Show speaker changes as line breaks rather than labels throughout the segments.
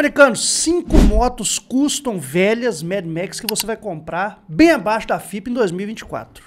americano, cinco motos custom velhas Mad Max que você vai comprar bem abaixo da FIP em 2024.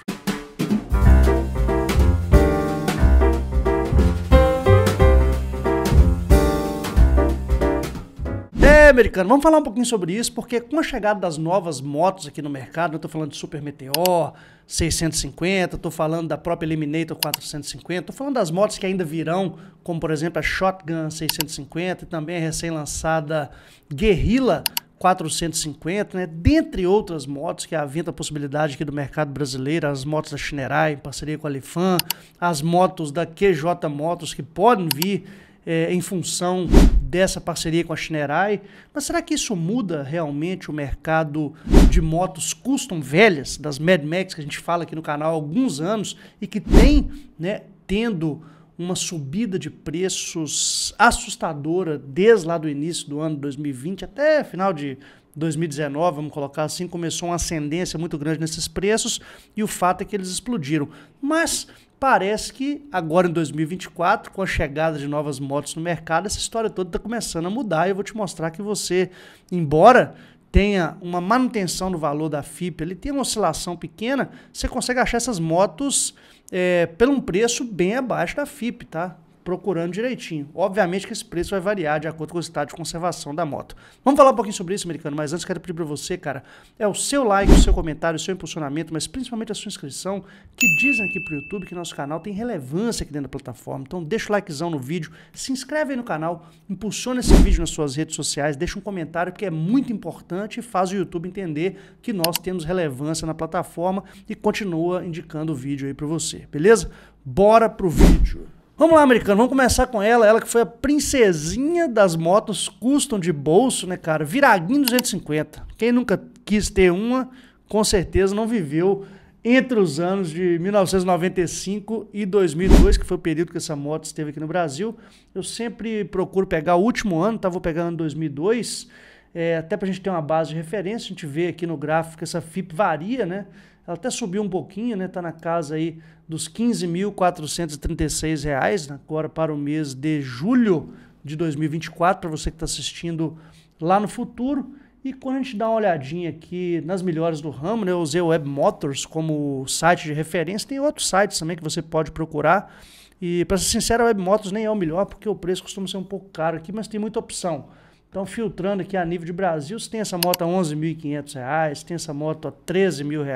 americano, vamos falar um pouquinho sobre isso, porque com a chegada das novas motos aqui no mercado, eu estou falando de Super Meteor 650, estou falando da própria Eliminator 450, estou falando das motos que ainda virão, como por exemplo a Shotgun 650 e também a recém-lançada Guerrilla 450, né? dentre outras motos que havia a possibilidade aqui do mercado brasileiro, as motos da Shinerai em parceria com a Lifan, as motos da QJ Motos que podem vir é, em função dessa parceria com a Shinerai, mas será que isso muda realmente o mercado de motos custom velhas, das Mad Max que a gente fala aqui no canal há alguns anos e que tem, né, tendo uma subida de preços assustadora desde lá do início do ano 2020 até final de 2019, vamos colocar assim, começou uma ascendência muito grande nesses preços e o fato é que eles explodiram. Mas parece que agora em 2024, com a chegada de novas motos no mercado, essa história toda está começando a mudar. E eu vou te mostrar que você, embora tenha uma manutenção no valor da FIP, ele tem uma oscilação pequena, você consegue achar essas motos é, eh, pelo um preço bem abaixo da FIP, tá? procurando direitinho. Obviamente que esse preço vai variar de acordo com o estado de conservação da moto. Vamos falar um pouquinho sobre isso, americano, mas antes quero pedir para você, cara, é o seu like, o seu comentário, o seu impulsionamento, mas principalmente a sua inscrição, que dizem aqui pro YouTube que nosso canal tem relevância aqui dentro da plataforma. Então deixa o likezão no vídeo, se inscreve aí no canal, impulsiona esse vídeo nas suas redes sociais, deixa um comentário porque é muito importante e faz o YouTube entender que nós temos relevância na plataforma e continua indicando o vídeo aí para você, beleza? Bora pro vídeo. Vamos lá, americano, vamos começar com ela. Ela que foi a princesinha das motos custom de bolso, né, cara? Viraguinho 250. Quem nunca quis ter uma, com certeza não viveu entre os anos de 1995 e 2002, que foi o período que essa moto esteve aqui no Brasil. Eu sempre procuro pegar o último ano, tá? Vou pegar ano 2002, é, até para a gente ter uma base de referência. A gente vê aqui no gráfico que essa FIP varia, né? Ela até subiu um pouquinho, né? Está na casa aí dos R$ 15.436 né? agora para o mês de julho de 2024, para você que está assistindo lá no futuro. E quando a gente dá uma olhadinha aqui nas melhores do ramo, né, eu usei o Web Motors como site de referência, tem outros sites também que você pode procurar. E para ser sincero, a Web Motors nem é o melhor, porque o preço costuma ser um pouco caro aqui, mas tem muita opção. Então, filtrando aqui a nível de Brasil, você tem essa moto a R$ 11.500, tem essa moto a R$ 13.000, R$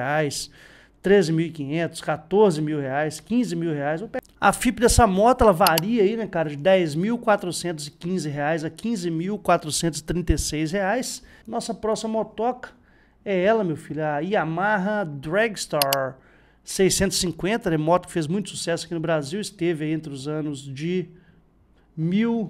13.500, R$ 14.000, R$ 15.000. A FIP dessa moto, ela varia aí, né, cara, de R$ 10.415 a R$ 15.436. Nossa próxima motoca é ela, meu filho, a Yamaha Dragstar 650, né, moto que fez muito sucesso aqui no Brasil, esteve aí entre os anos de 1000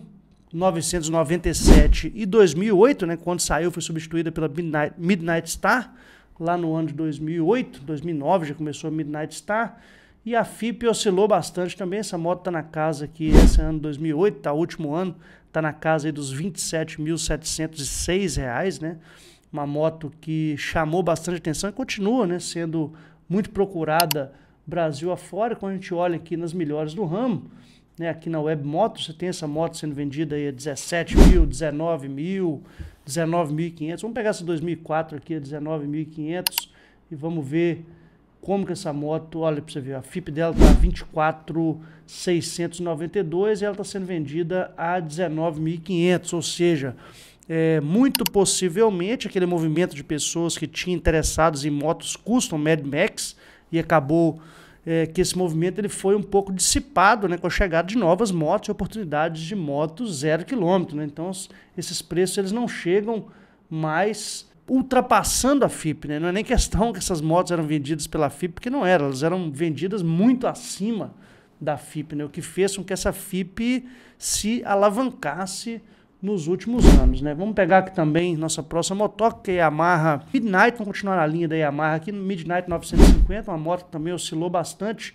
1997 e 2008, né, quando saiu foi substituída pela Midnight, Midnight Star, lá no ano de 2008, 2009 já começou a Midnight Star, e a FIP oscilou bastante também, essa moto está na casa aqui, esse ano 2008, tá último ano, tá na casa aí dos 27.706 reais, né, uma moto que chamou bastante atenção e continua, né, sendo muito procurada Brasil afora, quando a gente olha aqui nas melhores do ramo, né? Aqui na web moto você tem essa moto sendo vendida aí a 17 mil, 19 mil, 19.500. Vamos pegar essa 2004 aqui, a 19.500 e vamos ver como que essa moto, olha para você ver, a FIP dela tá 24.692 e ela está sendo vendida a 19.500, ou seja, é, muito possivelmente aquele movimento de pessoas que tinham interessados em motos custom Mad Max e acabou é, que esse movimento ele foi um pouco dissipado né, com a chegada de novas motos e oportunidades de motos zero quilômetro. Né? Então, os, esses preços eles não chegam mais ultrapassando a FIP. Né? Não é nem questão que essas motos eram vendidas pela FIP, porque não eram. Elas eram vendidas muito acima da FIP, né? o que fez com que essa FIP se alavancasse nos últimos anos. Né? Vamos pegar aqui também nossa próxima motoca, que é a Yamaha Midnight. Vamos continuar na linha da Yamaha aqui no Midnight 950, uma moto que também oscilou bastante.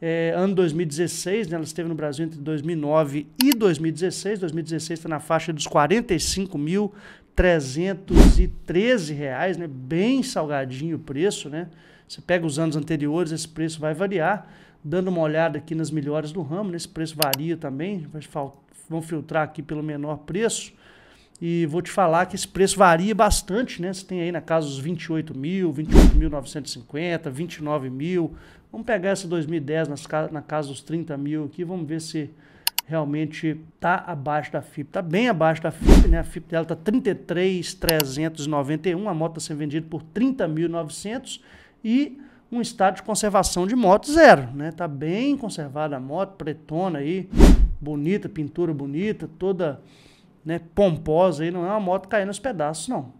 É, ano 2016, né? ela esteve no Brasil entre 2009 e 2016. 2016 está na faixa dos 45.313 reais, né? Bem salgadinho o preço, né? Você pega os anos anteriores, esse preço vai variar. Dando uma olhada aqui nas melhores do ramo, né? esse preço varia também. Vai vão filtrar aqui pelo menor preço. E vou te falar que esse preço varia bastante, né? Você tem aí na casa os 28 mil, 28.950, 29 mil. Vamos pegar essa 2010 nas, na casa dos 30 mil aqui, vamos ver se realmente tá abaixo da FIP. Tá bem abaixo da FIP, né? A FIP dela tá 33.391, a moto tá sendo vendida por 30.900 e um estado de conservação de moto zero, né? Tá bem conservada a moto, pretona aí, bonita, pintura bonita, toda né, pomposa. Aí. Não é uma moto caindo aos pedaços, não.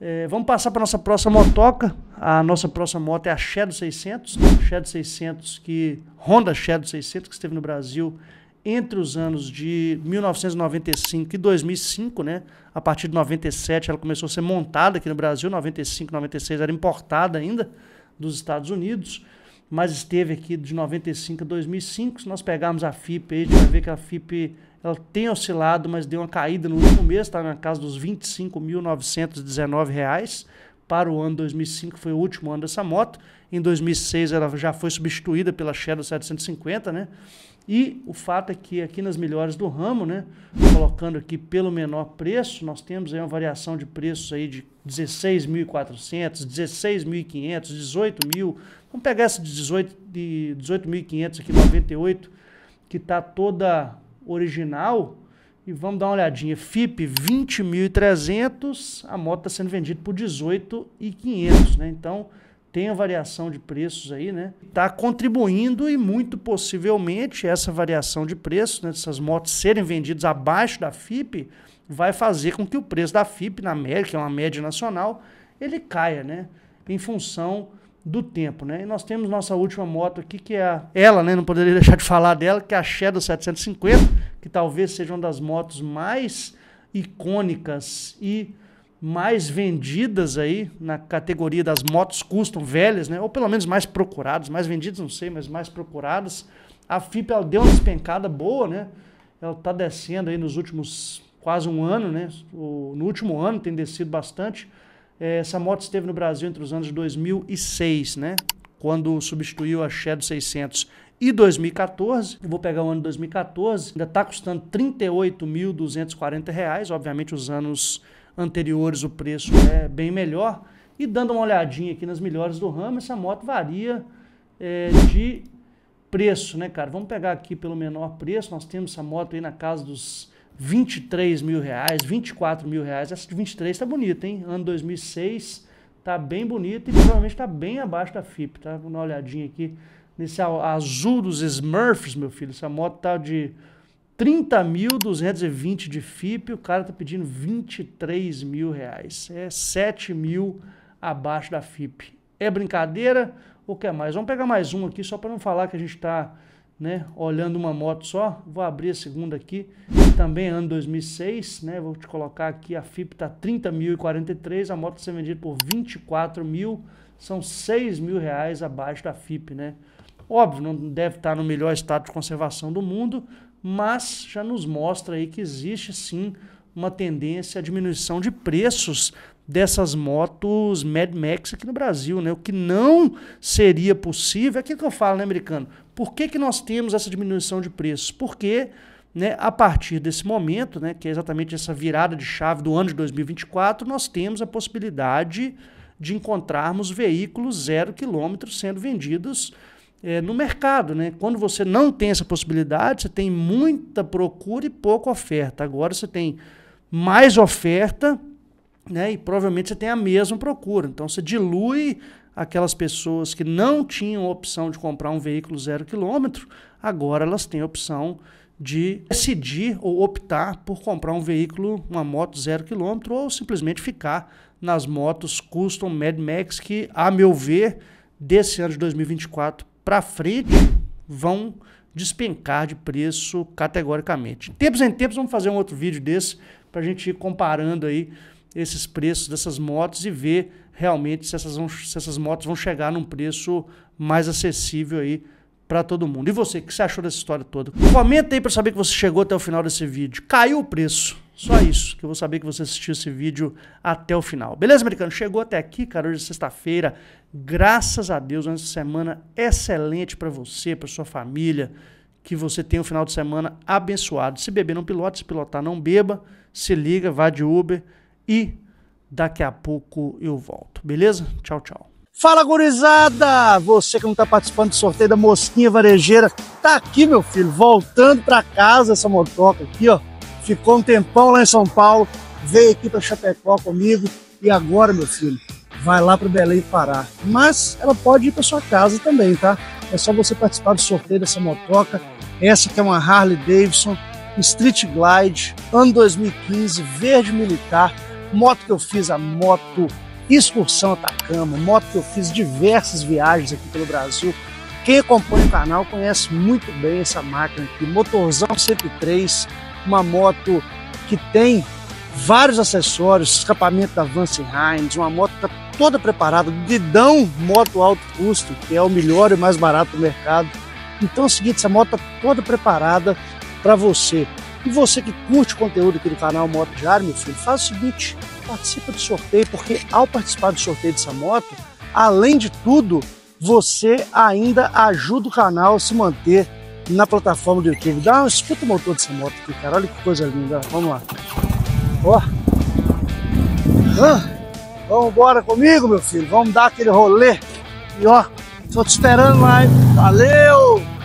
É, vamos passar para nossa próxima motoca. A nossa próxima moto é a Shadow 600. Shadow 600 que Honda Shadow 600 que esteve no Brasil entre os anos de 1995 e 2005, né? A partir de 97 ela começou a ser montada aqui no Brasil, 95, 96 era importada ainda dos Estados Unidos mas esteve aqui de 95 a 2005. Se nós pegarmos a FIP, a gente vai ver que a FIP ela tem oscilado, mas deu uma caída no último mês, está na casa dos R$ 25.919 para o ano 2005, foi o último ano dessa moto. Em 2006 ela já foi substituída pela Shadow 750, né? E o fato é que aqui nas melhores do ramo, né, colocando aqui pelo menor preço, nós temos aí uma variação de preços aí de 16.400, 16.500, 18.000. Vamos pegar essa de 18 de 18.500 aqui 98, que tá toda original, e vamos dar uma olhadinha. FIP 20.300, a moto está sendo vendida por 18.500, né? Então, tem a variação de preços aí, né? Está contribuindo e muito possivelmente essa variação de preços, né, dessas motos serem vendidas abaixo da FIP, vai fazer com que o preço da FIP na média, que é uma média nacional, ele caia, né? Em função do tempo, né? E nós temos nossa última moto aqui, que é a, ela, né? Não poderia deixar de falar dela, que é a Shadow 750, que talvez seja uma das motos mais icônicas e mais vendidas aí na categoria das motos custom velhas, né? Ou pelo menos mais procuradas, mais vendidas, não sei, mas mais procuradas. A FIP ela deu uma despencada boa, né? Ela tá descendo aí nos últimos quase um ano, né? O, no último ano tem descido bastante. É, essa moto esteve no Brasil entre os anos 2006, né? Quando substituiu a Shadow 600 e 2014, eu vou pegar o ano de 2014, ainda está custando R$ 38.240, obviamente os anos anteriores o preço é bem melhor. E dando uma olhadinha aqui nas melhores do ramo, essa moto varia é, de preço, né, cara? Vamos pegar aqui pelo menor preço, nós temos essa moto aí na casa dos 23 mil reais, 24 mil reais. Essa de 23 está bonita, hein? Ano 2006 está bem bonita e provavelmente está bem abaixo da FIP. Tá? Vou dar uma olhadinha aqui nesse azul dos Smurfs, meu filho. Essa moto tá de 30.220 de FIP, o cara tá pedindo 23 mil reais. É 7 mil abaixo da FIP. É brincadeira ou quer mais? Vamos pegar mais um aqui só para não falar que a gente está né, olhando uma moto só, vou abrir a segunda aqui, também ano 2006, né, vou te colocar aqui, a FIP está 30.043, a moto está sendo vendida por 24 mil, são 6 mil reais abaixo da FIP, né. Óbvio, não deve estar tá no melhor estado de conservação do mundo, mas já nos mostra aí que existe sim uma tendência à diminuição de preços dessas motos Mad Max aqui no Brasil, né? O que não seria possível, é o que eu falo, né, americano? Por que, que nós temos essa diminuição de preços? Porque né, a partir desse momento, né, que é exatamente essa virada de chave do ano de 2024, nós temos a possibilidade de encontrarmos veículos zero quilômetro sendo vendidos é, no mercado. Né? Quando você não tem essa possibilidade, você tem muita procura e pouca oferta. Agora você tem mais oferta né, e provavelmente você tem a mesma procura. Então você dilui aquelas pessoas que não tinham opção de comprar um veículo zero quilômetro, agora elas têm a opção de decidir ou optar por comprar um veículo, uma moto zero quilômetro, ou simplesmente ficar nas motos custom Mad Max, que, a meu ver, desse ano de 2024 para frente, vão despencar de preço categoricamente. Tempos em tempos, vamos fazer um outro vídeo desse para a gente ir comparando aí esses preços dessas motos e ver realmente se essas, vão, se essas motos vão chegar num preço mais acessível aí para todo mundo. E você, o que você achou dessa história toda? Comenta aí para saber que você chegou até o final desse vídeo. Caiu o preço. Só isso, que eu vou saber que você assistiu esse vídeo até o final. Beleza, americano? Chegou até aqui, cara, hoje é sexta-feira. Graças a Deus, uma semana excelente para você, para sua família. Que você tenha um final de semana abençoado. Se beber, não pilote. Se pilotar, não beba. Se liga, vá de Uber. E Daqui a pouco eu volto, beleza? Tchau, tchau. Fala, gurizada! Você que não tá participando do sorteio da mosquinha varejeira, tá aqui, meu filho, voltando para casa essa motoca aqui, ó. Ficou um tempão lá em São Paulo, veio aqui para Chapecó comigo e agora, meu filho, vai lá para Belém parar. Mas ela pode ir para sua casa também, tá? É só você participar do sorteio dessa motoca. Essa que é uma Harley Davidson Street Glide, ano 2015, verde militar, Moto que eu fiz, a moto Excursão Atacama, moto que eu fiz diversas viagens aqui pelo Brasil. Quem acompanha o canal conhece muito bem essa máquina aqui, motorzão 103, uma moto que tem vários acessórios, escapamento da Vance Hines, uma moto que tá toda preparada, Didão Moto Alto Custo, que é o melhor e mais barato do mercado. Então é o seguinte, essa moto tá toda preparada para você e você que curte o conteúdo aqui do canal Moto Diário, meu filho, faz o seguinte, participa do sorteio, porque ao participar do sorteio dessa moto, além de tudo, você ainda ajuda o canal a se manter na plataforma do YouTube. Dá uma escuta o motor dessa moto aqui, cara. Olha que coisa linda. Vamos lá. Ó. Vamos embora comigo, meu filho. Vamos dar aquele rolê. E ó, tô te esperando lá, hein? Valeu!